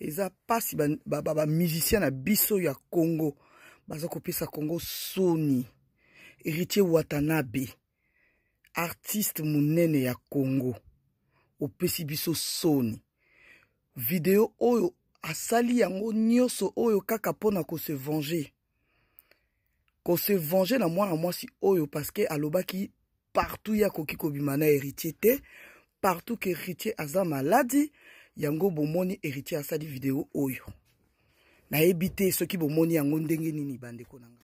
eza mpasi bamusicien na biso ya congo baza kopesa congo soni héritier watanabe artiste monene ya congo opesi biso soni video oyo asali yango nyonso oyo kaka mpona kose venger kose venger na mwana mwasi oyo parceke alobaki partout ye akoki kobima na héritier te partout ke héritier aza maladi yango bomoni héritier asali video oyo nayebi te soki bomoni yango ndenge nini bandeko na nga